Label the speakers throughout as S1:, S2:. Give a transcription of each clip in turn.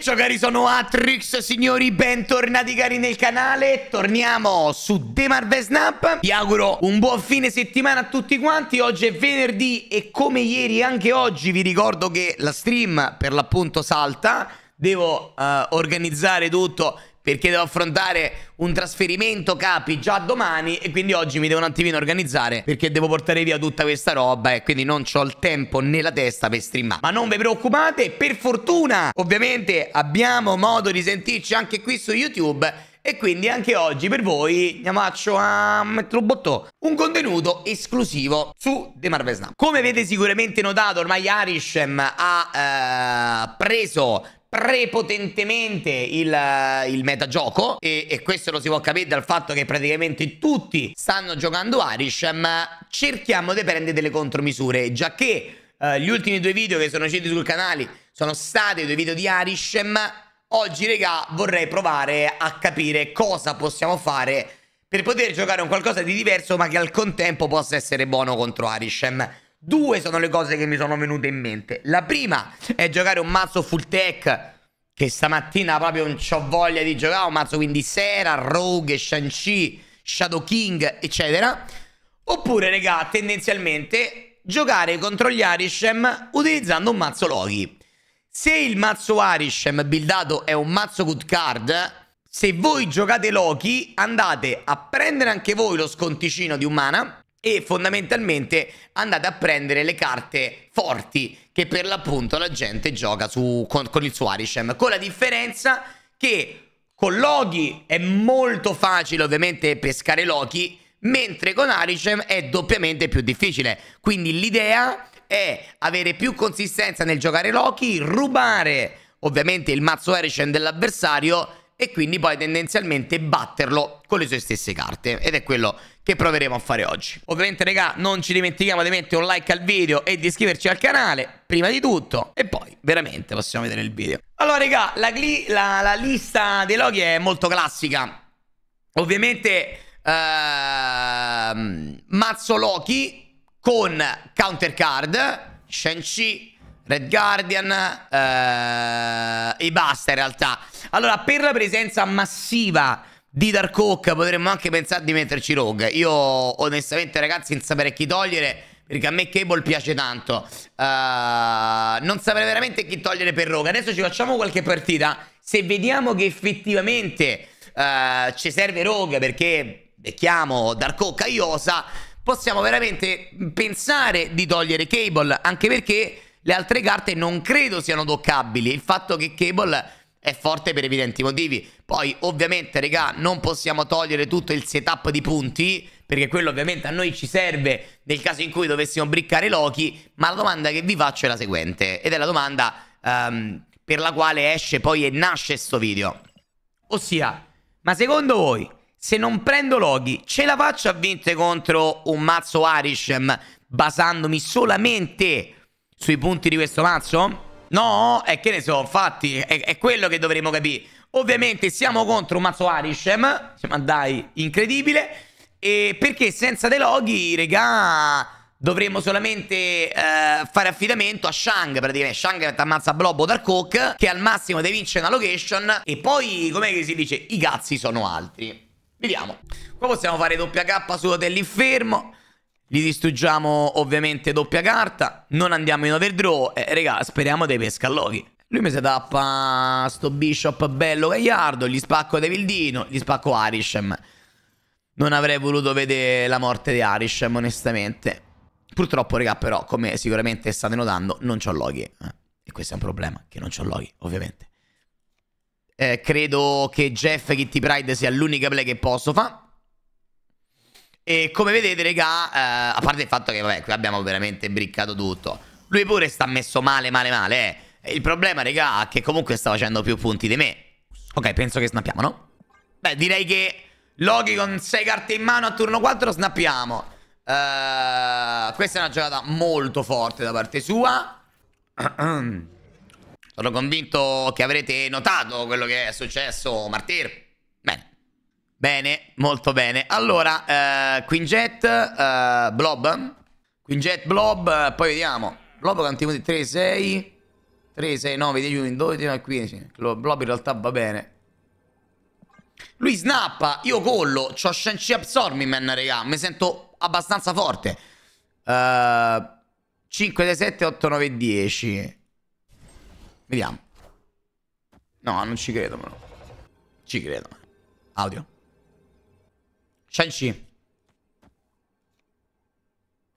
S1: ciao cari sono Atrix signori bentornati cari nel canale Torniamo su The Marvel Snap Vi auguro un buon fine settimana a tutti quanti Oggi è venerdì e come ieri anche oggi vi ricordo che la stream per l'appunto salta Devo uh, organizzare tutto perché devo affrontare un trasferimento capi già domani e quindi oggi mi devo un attimino organizzare perché devo portare via tutta questa roba e quindi non ho il tempo nella testa per streamare. Ma non vi preoccupate, per fortuna ovviamente abbiamo modo di sentirci anche qui su YouTube e quindi anche oggi per voi andiamo a mettere un bottone un contenuto esclusivo su The Marvel Snap. Come avete sicuramente notato ormai Arishem ha eh, preso prepotentemente il, eh, il metagioco e, e, questo lo si può capire dal fatto che praticamente tutti stanno giocando Arish ma cerchiamo di prendere delle contromisure già che eh, gli ultimi due video che sono usciti sul canale sono stati due video di Arish ma oggi regà vorrei provare a capire cosa possiamo fare per poter giocare un qualcosa di diverso ma che al contempo possa essere buono contro Arishem Due sono le cose che mi sono venute in mente. La prima è giocare un mazzo full tech. Che stamattina proprio non ho voglia di giocare. Un mazzo quindi Sera, Rogue, Shang-Chi, Shadow King, eccetera. Oppure, regà, tendenzialmente giocare contro gli Arishem utilizzando un mazzo Loki. Se il mazzo Arishem buildato è un mazzo good card, se voi giocate Loki andate a prendere anche voi lo sconticino di un mana e fondamentalmente andate a prendere le carte forti che per l'appunto la gente gioca su, con, con, il suo Arishem con la differenza che con Loki è molto facile ovviamente pescare Loki mentre con Arishem è doppiamente più difficile quindi l'idea è avere più consistenza nel giocare Loki rubare ovviamente il mazzo Arishem dell'avversario e quindi poi tendenzialmente batterlo con le sue stesse carte ed è quello che proveremo a fare oggi. Ovviamente raga non ci dimentichiamo di mettere un like al video e di iscriverci al canale prima di tutto e poi veramente possiamo vedere il video. Allora raga la, la, la lista dei loghi è molto classica ovviamente ehm, mazzo Loki con counter card Shen Chi Red Guardian uh, e basta in realtà. Allora, per la presenza massiva di Dark Oak potremmo anche pensare di metterci Rogue. Io onestamente ragazzi non saprei chi togliere perché a me Cable piace tanto. Uh, non saprei veramente chi togliere per Rogue. Adesso ci facciamo qualche partita. Se vediamo che effettivamente uh, ci serve Rogue perché becchiamo Dark Oak a Iosa, possiamo veramente pensare di togliere Cable anche perché le altre carte non credo siano toccabili. Il fatto che Cable è forte per evidenti motivi. Poi, ovviamente, regà, non possiamo togliere tutto il setup di punti, perché quello ovviamente a noi ci serve nel caso in cui dovessimo briccare Loki, ma la domanda che vi faccio è la seguente, ed è la domanda um, per la quale esce poi e nasce questo video. Ossia, ma secondo voi, se non prendo Loki, ce la faccio a vincere contro un mazzo Arishem, basandomi solamente sui punti di questo mazzo? No, e che ne so, infatti, è, è quello che dovremmo capire. Ovviamente siamo contro un mazzo Arishem, ma dai, incredibile. E perché senza dei loghi, regà, dovremmo solamente eh, fare affidamento a Shang, praticamente. Shang ti ammazza Blob Dark Hawk, che al massimo te vince una location. E poi, com'è che si dice, i cazzi sono altri. Vediamo. Qua possiamo fare doppia K sull'hotel dell'infermo. Gli distruggiamo ovviamente doppia carta. Non andiamo in overdraw. Eh, raga, speriamo dei pescalloghi. Lui mi si tappa sto bishop bello gagliardo, gli spacco Devildino, gli spacco Arishem. Non avrei voluto vedere la morte di Arishem, onestamente. Purtroppo, raga, però, come sicuramente state notando, non c'ho loghi. Eh, e questo è un problema, che non c'ho loghi, ovviamente. Eh, credo che Jeff Kitty Pride sia l'unica play che posso fare. E come vedete, raga, eh, a parte il fatto che, vabbè, qui abbiamo veramente briccato tutto. Lui pure sta messo male, male, male, eh. Il problema, raga, è che comunque sta facendo più punti di me. Ok, penso che snappiamo, no? Beh, direi che Loki con 6 carte in mano a turno 4 snappiamo. Uh, questa è una giocata molto forte da parte sua. Sono convinto che avrete notato quello che è successo Martir. Bene, molto bene. Allora, eh, Quinjet, eh, Blob. Quinjet, Blob, eh, poi vediamo. Blob quanti punti? 3, 6, 3, 6, 9, 10, 11, 12, 13, 15. Blob in realtà va bene. Lui snappa, io collo, c'ho Shenchi Absorbing Man, raga, mi sento abbastanza forte. Uh, 5, 6, 7, 8, 9, 10. Vediamo. No, non ci credo, però. Ci credo. Audio. Shang-Chi.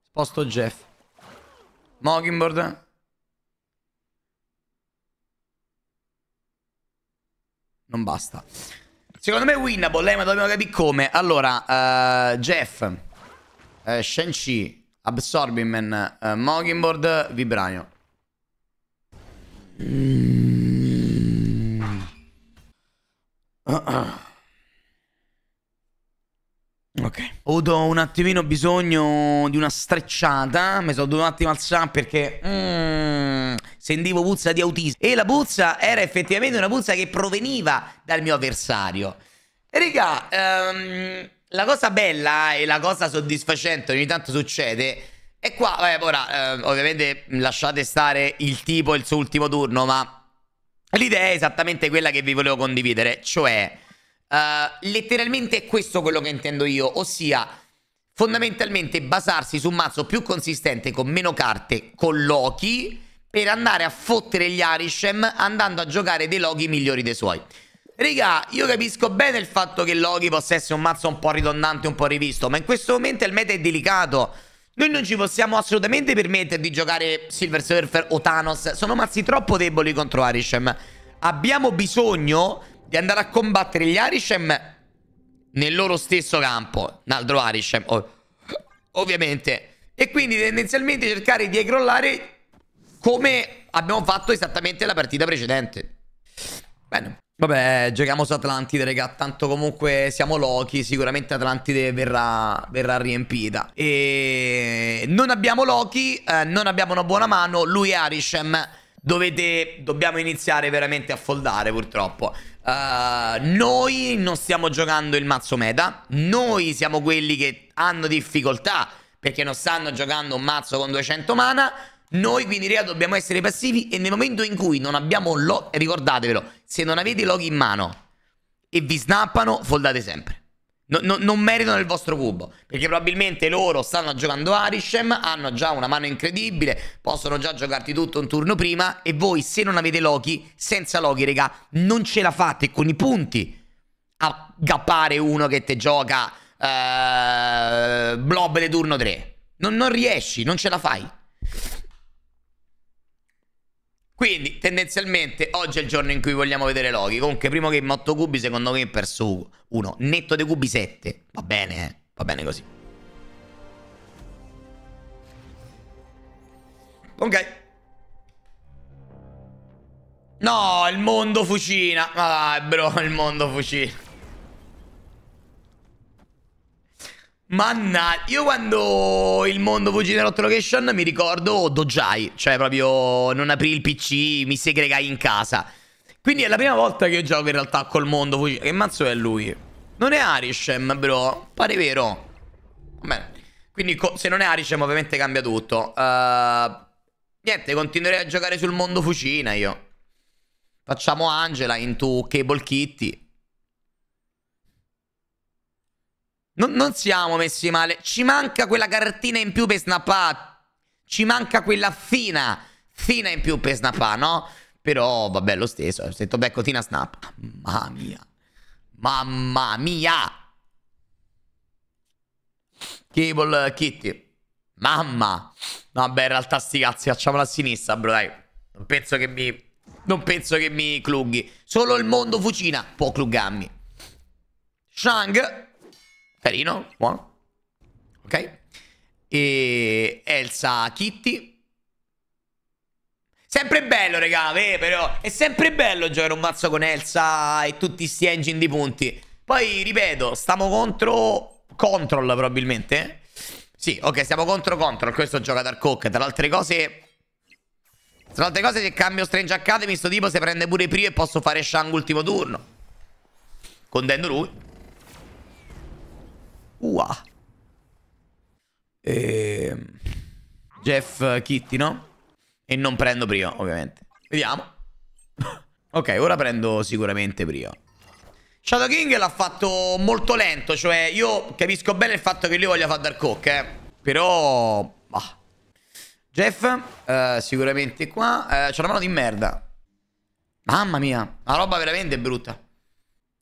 S1: Sposto Jeff. Moginboard. Non basta. Secondo me è winnable, eh, ma dobbiamo capire come. Allora, uh, Jeff, uh, eh, Shang-Chi, Absorbing uh, eh, Moginboard, Vibranio. Mm. Uh -uh. Ok. Ho avuto un attimino bisogno di una strecciata, mi sono dovuto un attimo alzare perché mm, sentivo puzza di autismo. E la puzza era effettivamente una puzza che proveniva dal mio avversario. E Raga, um, ehm, la cosa bella e la cosa soddisfacente ogni tanto succede è qua, vabbè, eh, ora eh, ovviamente lasciate stare il tipo e il suo ultimo turno, ma l'idea è esattamente quella che vi volevo condividere, cioè... Eh, letteralmente è questo quello che intendo io, ossia fondamentalmente basarsi su un mazzo più consistente con meno carte, con Loki, per andare a fottere gli Arishem andando a giocare dei Loki migliori dei suoi. Riga, io capisco bene il fatto che Loki possa essere un mazzo un po' ridondante, un po' rivisto, ma in questo momento il meta è delicato. Noi non ci possiamo assolutamente permettere di giocare Silver Surfer o Thanos, sono mazzi troppo deboli contro Arishem. Abbiamo bisogno di andare a combattere gli Arishem nel loro stesso campo. Un altro Arishem, ov ovviamente. E quindi tendenzialmente cercare di crollare come abbiamo fatto esattamente la partita precedente. Bene. Vabbè, giochiamo su Atlantide, raga. Tanto comunque siamo Loki. Sicuramente Atlantide verrà, verrà riempita. E non abbiamo Loki, eh, non abbiamo una buona mano. Lui è Arishem. Dovete, dobbiamo iniziare veramente a foldare, purtroppo. Uh, noi non stiamo giocando il mazzo meta, noi siamo quelli che hanno difficoltà perché non stanno giocando un mazzo con 200 mana, noi quindi raga dobbiamo essere passivi e nel momento in cui non abbiamo log, ricordatevelo, se non avete log in mano e vi snappano, foldate sempre. No, no, non meritano il vostro cubo. Perché probabilmente loro stanno giocando Arishem, hanno già una mano incredibile, possono già giocarti tutto un turno prima. E voi, se non avete Loki, senza Loki, raga, non ce la fate con i punti a gappare uno che te gioca eh, blob di turno 3. Non, non riesci, non ce la fai. Quindi tendenzialmente oggi è il giorno in cui vogliamo vedere Loki. Comunque primo game 8 cubi, secondo me è perso 1. Netto dei cubi 7. Va bene, eh? va bene così. Ok. No, il mondo fucina. Ma ah, bro, il mondo fucina. Mannaggia, io quando il mondo fuggì nell'8 location mi ricordo Dojai, cioè proprio non aprì il PC, mi segregai in casa. Quindi è la prima volta che io gioco in realtà col mondo fuggì. Che mazzo è lui? Non è Arishem, bro, pare vero. Vabbè, quindi se non è Arishem ovviamente cambia tutto. Uh, niente, continuerei a giocare sul mondo fucina io. Facciamo Angela in tu Cable Kitty. non, non siamo messi male. Ci manca quella cartina in più per snappare. Ci manca quella fina, fina in più per snappare, no? Però vabbè, lo stesso. Se becco Tina snap. Mamma mia. Mamma mia. Cable Kitty. Mamma. Vabbè, in realtà sti cazzi, facciamola a sinistra, bro, dai. Non penso che mi... Non penso che mi clughi. Solo il mondo fucina può cluggarmi. Shang Carino, buono. Ok. E Elsa Kitty. Sempre bello, raga, eh, però. È sempre bello giocare un mazzo con Elsa e tutti sti engine di punti. Poi, ripeto, stiamo contro... Control, probabilmente. Eh? Sì, ok, stiamo contro Control. Questo gioca Dark Oak. Tra le altre cose... Tra le altre cose, se cambio Strange Academy, sto tipo se prende pure Prio e posso fare Shang ultimo turno. Contendo lui. Ua. E... Jeff Kitty, no? E non prendo Brio, ovviamente. Vediamo. ok, ora prendo sicuramente Brio. Shadow King l'ha fatto molto lento, cioè io capisco bene il fatto che lui voglia fare Dark Hawk, eh. Però... Bah. Jeff, eh, sicuramente qua. Eh, C'è una mano di merda. Mamma mia, la roba veramente brutta.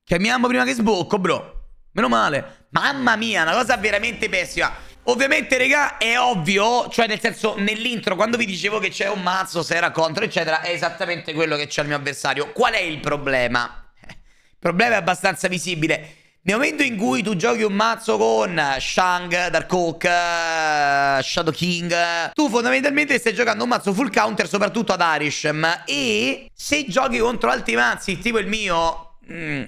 S1: Chiamiamo prima che sbocco, bro. Meno male. Mamma mia, una cosa veramente pessima. Ovviamente, raga, è ovvio, cioè nel senso, nell'intro, quando vi dicevo che c'è un mazzo, se era contro, eccetera, è esattamente quello che c'è al mio avversario. Qual è il problema? Il problema è abbastanza visibile. Nel momento in cui tu giochi un mazzo con Shang, Dark Oak, eh, Shadow King, tu fondamentalmente stai giocando un mazzo full counter soprattutto ad Arishem e se giochi contro altri mazzi tipo il mio... Mm,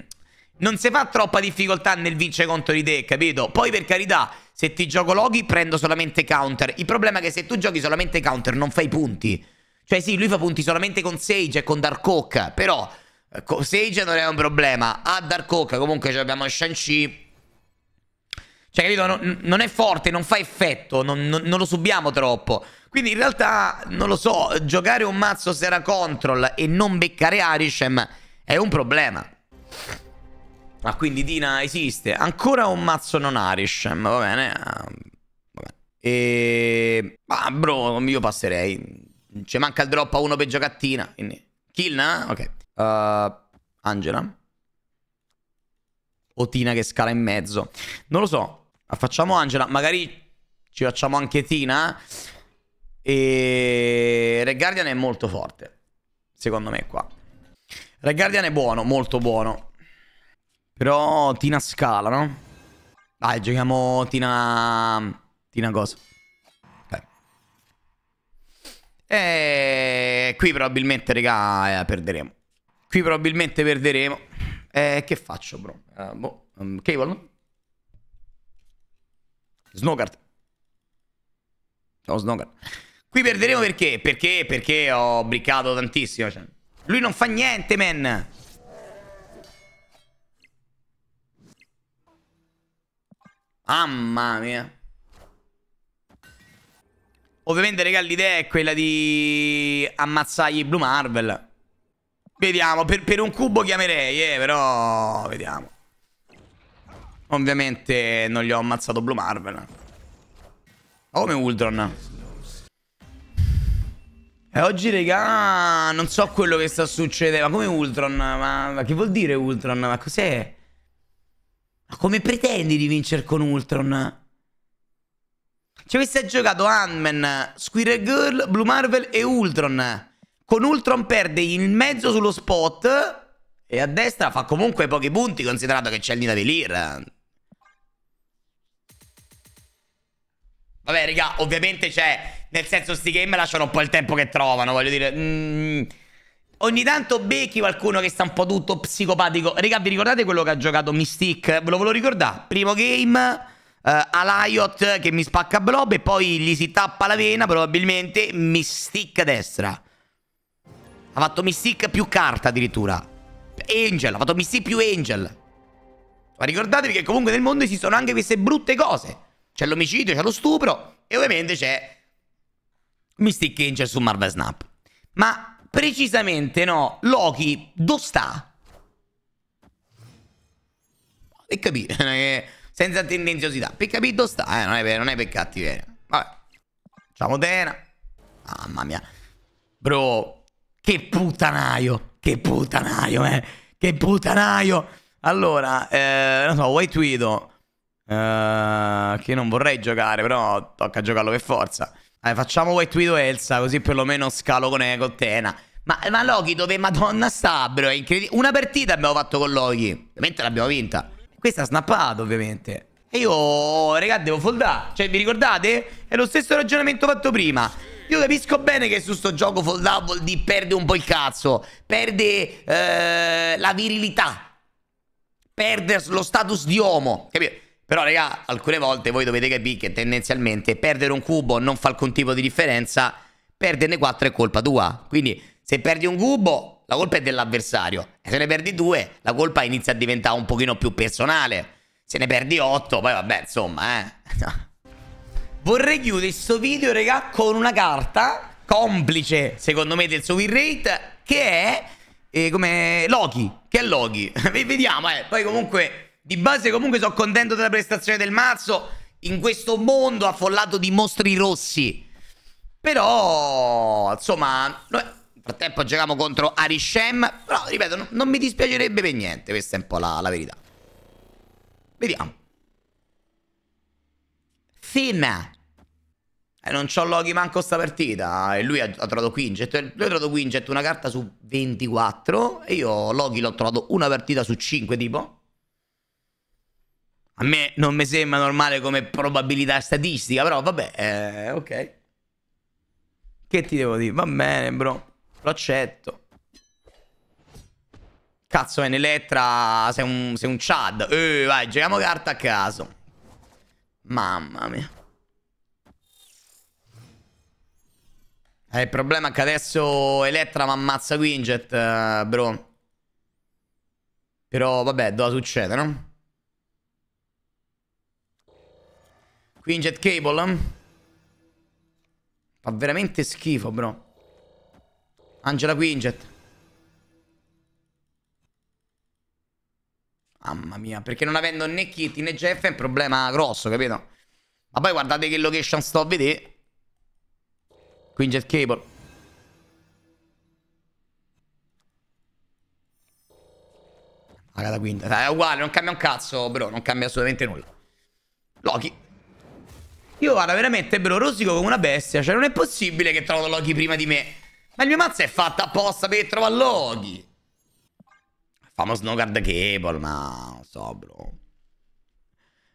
S1: non si fa troppa difficoltà nel vincere contro di te, capito? Poi per carità, se ti gioco loghi prendo solamente counter. Il problema è che se tu giochi solamente counter non fai punti. Cioè sì, lui fa punti solamente con Sage e con Dark Oak, però eh, con Sage non è un problema. A Dark Oak comunque abbiamo Shang-Chi. Cioè, capito? Non, non, è forte, non fa effetto, non, non, non, lo subiamo troppo. Quindi in realtà, non lo so, giocare un mazzo Sera Control e non beccare Arishem è un problema. Ah, quindi Dina esiste. Ancora un mazzo non Arish. Ah, va bene. E... Ma ah, bro, io passerei. Ci manca il drop a uno peggio cattina. Quindi... Killna? Ok. Uh, Angela. O Tina che scala in mezzo. Non lo so. facciamo Angela. Magari ci facciamo anche Tina. E... Red Guardian è molto forte. Secondo me qua. Red Guardian è buono, molto buono. Però Tina scala, no? Dai, giochiamo Tina... Tina cosa? Ok. E eh, qui probabilmente, regà, eh, perderemo. Qui probabilmente perderemo. Eh, che faccio, bro? Uh, boh. um, cable? Snowcard. No, Snowcard. Qui perderemo perché? Perché? Perché ho briccato tantissimo. Cioè. Lui non fa niente, man. Mamma mia. Ovviamente, raga, l'idea è quella di ammazzargli Blue Marvel. Vediamo, per, per un cubo chiamerei, eh, però... Vediamo. Ovviamente non gli ho ammazzato Blue Marvel. Ma Come Ultron. E oggi, raga, non so quello che sta succedendo. Ma come Ultron? Ma, ma che vuol dire Ultron? Ma cos'è? Ma come pretendi di vincere con Ultron? Ci avesse giocato Ant-Man, Squirrel Girl, Blue Marvel e Ultron. Con Ultron perde in mezzo sullo spot e a destra fa comunque pochi punti considerato che c'è il Nina Velir. Vabbè, raga, ovviamente c'è... Nel senso, sti game lasciano un po' il tempo che trovano, voglio dire... Mm, Ogni tanto becchi qualcuno che sta un po' tutto psicopatico. Raga, vi ricordate quello che ha giocato Mystic? Ve lo volevo ricordare. Primo game... Uh, eh, Alaiot che mi spacca blob e poi gli si tappa la vena probabilmente Mystic destra ha fatto Mystic più carta addirittura Angel, ha fatto Mystic più Angel ma ricordatevi che comunque nel mondo esistono anche queste brutte cose c'è l'omicidio, c'è lo stupro e ovviamente c'è Mystic Angel su Marvel Snap ma Precisamente no. Loki, dove sta? E capire, che... senza tendenziosità. Per capire dove sta, eh, non è per, non è per cattiveria. Vabbè. Ciao Tena Mamma mia. Bro, che puttanaio. Che puttanaio, eh. Che puttanaio. Allora, eh, non so, White Widow Eh, che non vorrei giocare, però tocca giocarlo per forza. Eh, facciamo White Widow Elsa, così perlomeno scalo con, con Tena. Ma, ma, Loki dove madonna sta, bro? È incredibile. Una partita abbiamo fatto con Loki. Ovviamente l'abbiamo vinta. Questa ha snappato, ovviamente. E io, raga, devo foldare. Cioè, vi ricordate? È lo stesso ragionamento fatto prima. Io capisco bene che su sto gioco foldare vuol dire perde un po' il cazzo. Perde eh, la virilità. Perde lo status di uomo. Capito? Però, raga, alcune volte voi dovete capire che tendenzialmente perdere un cubo non fa alcun tipo di differenza, perderne 4 è colpa tua. Quindi, se perdi un cubo, la colpa è dell'avversario. E se ne perdi due, la colpa inizia a diventare un pochino più personale. Se ne perdi 8, poi vabbè, insomma, eh. Vorrei chiudere questo video, raga, con una carta complice, secondo me, del suo win rate, che è... Eh, come Loki, che è Loki. Vediamo, eh. Poi comunque di base comunque sono contento della prestazione del mazzo in questo mondo affollato di mostri rossi. Però, insomma, noi nel frattempo giochiamo contro Arishem. Però, ripeto, non, non mi dispiacerebbe per niente. Questa è un po' la, la verità. Vediamo. Thin. Eh, non c'ho Loki manco sta partita. E lui ha, ha trovato Quinjet. Lui ha trovato Quinjet una carta su 24. E io Loki l'ho trovato una partita su 5, tipo. A me non mi sembra normale come probabilità statistica, però vabbè, eh, ok. Che ti devo dire? Va bene, bro. Lo accetto. Cazzo, è in Elettra sei un, sei un Chad. Eh, vai, giochiamo carta a caso. Mamma mia. Eh, il problema è che adesso Elettra mi ammazza Quinjet, eh, bro. Però, vabbè, dove succede, no? Quinjet Cable. Eh? Fa veramente schifo, bro. Angela Quinjet. Mamma mia, perché non avendo né Kitty né Jeff è un problema grosso, capito? Ma poi guardate che location sto a vedere. Quinjet Cable. Eh, Agata Quinta. È uguale, non cambia un cazzo, bro. Non cambia assolutamente nulla. Loki. Io guarda, veramente bro rosico come una bestia. Cioè, non è possibile che trovo Loki prima di me. Ma il mio mazzo è fatto apposta per trovare Loki. Famo no guard cable, ma non so, bro.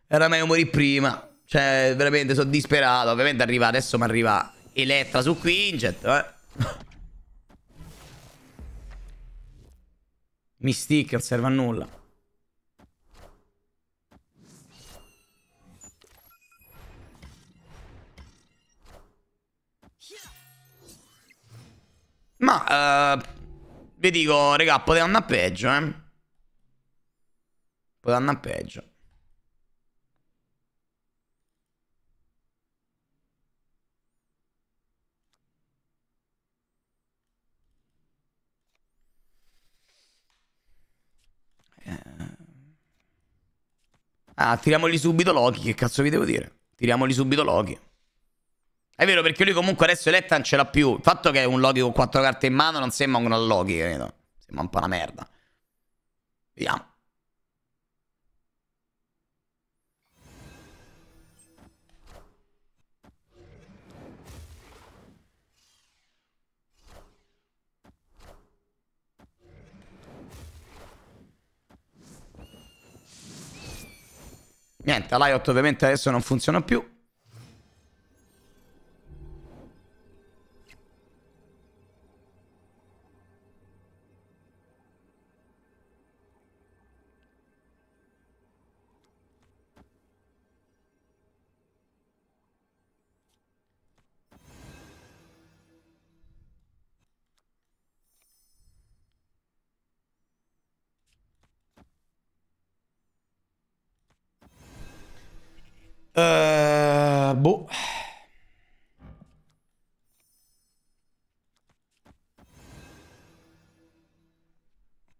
S1: Era meglio morire prima. Cioè, veramente sono disperato. Ovviamente arriva, adesso mi arriva Elettra su Quinjet, eh. Mystic, non serve a nulla. Ma, eh, vi dico, regà, poteva andare peggio, eh. Poteva andare peggio. Eh. Ah, tiriamogli subito Loki, che cazzo vi devo dire? Tiriamogli subito Loki. È vero, perché lui comunque adesso Eletta non ce l'ha più. Il fatto che è un Loki con quattro carte in mano non sembra un Loki, capito? Sembra un po' una merda. Vediamo. Niente, l'IOT ovviamente adesso non funziona più.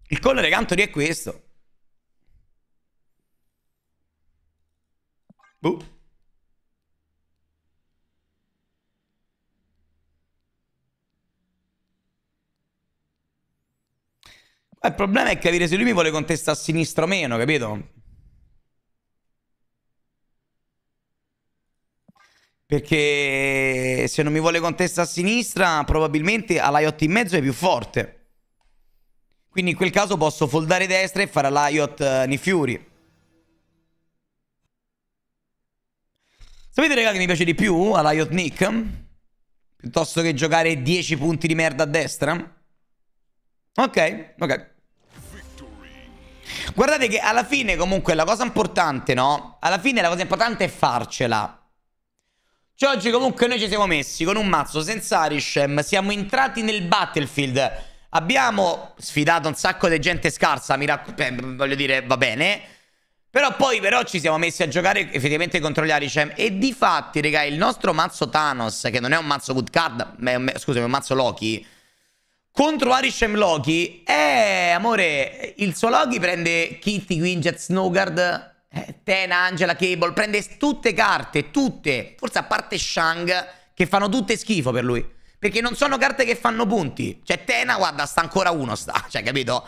S1: Il colore Cantori è questo. Boh. Il problema è capire se lui mi vuole contestare a sinistra o meno, capito? Perché se non mi vuole contestare a sinistra, probabilmente all'IOT in mezzo è più forte. Quindi in quel caso posso foldare destra e fare l'Iot uh, eh, Nifury. Sapete raga che mi piace di più all'Iot Nick? Piuttosto che giocare 10 punti di merda a destra? Ok, ok. Guardate che alla fine comunque la cosa importante, no? Alla fine la cosa importante è farcela. Cioè oggi comunque noi ci siamo messi con un mazzo senza Arishem, siamo entrati nel battlefield Abbiamo sfidato un sacco di gente scarsa, mi raccomando, voglio dire, va bene. Però poi però ci siamo messi a giocare effettivamente contro gli Aricem E di fatti, raga, il nostro mazzo Thanos Che non è un mazzo good card ma un, Scusami, un mazzo Loki Contro Aricem Loki Eh, amore Il suo Loki prende Kitty, Quinjet, Snowguard eh, Tena, Angela, Cable Prende tutte carte, tutte Forse a parte Shang Che fanno tutte schifo per lui perché non sono carte che fanno punti. Cioè, Tena, guarda, sta ancora uno, sta. Cioè, capito?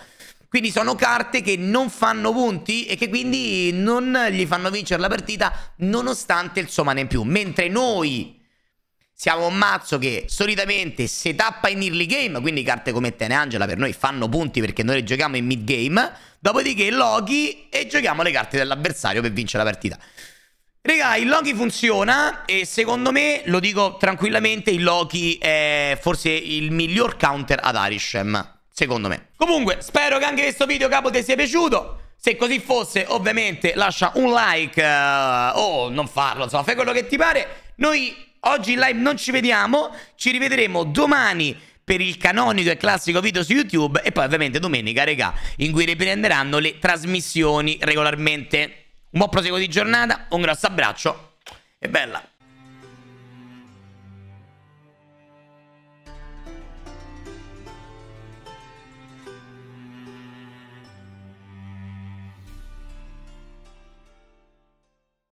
S1: Quindi sono carte che non fanno punti e che quindi non gli fanno vincere la partita nonostante il suo mana in più. Mentre noi siamo un mazzo che solitamente se tappa in early game, quindi carte come Tene Angela per noi fanno punti perché noi le giochiamo in mid game, dopodiché loghi e giochiamo le carte dell'avversario per vincere la partita. Raga, il Loki funziona e secondo me, lo dico tranquillamente, il Loki è forse il miglior counter ad Arishem, secondo me. Comunque, spero che anche questo video, capo, ti sia piaciuto. Se così fosse, ovviamente, lascia un like uh, o non farlo, insomma, fai quello che ti pare. Noi oggi in live non ci vediamo, ci rivedremo domani per il canonico e classico video su YouTube e poi ovviamente domenica, regà, in cui riprenderanno le trasmissioni regolarmente. Un buon proseguo di giornata, un grosso abbraccio e bella!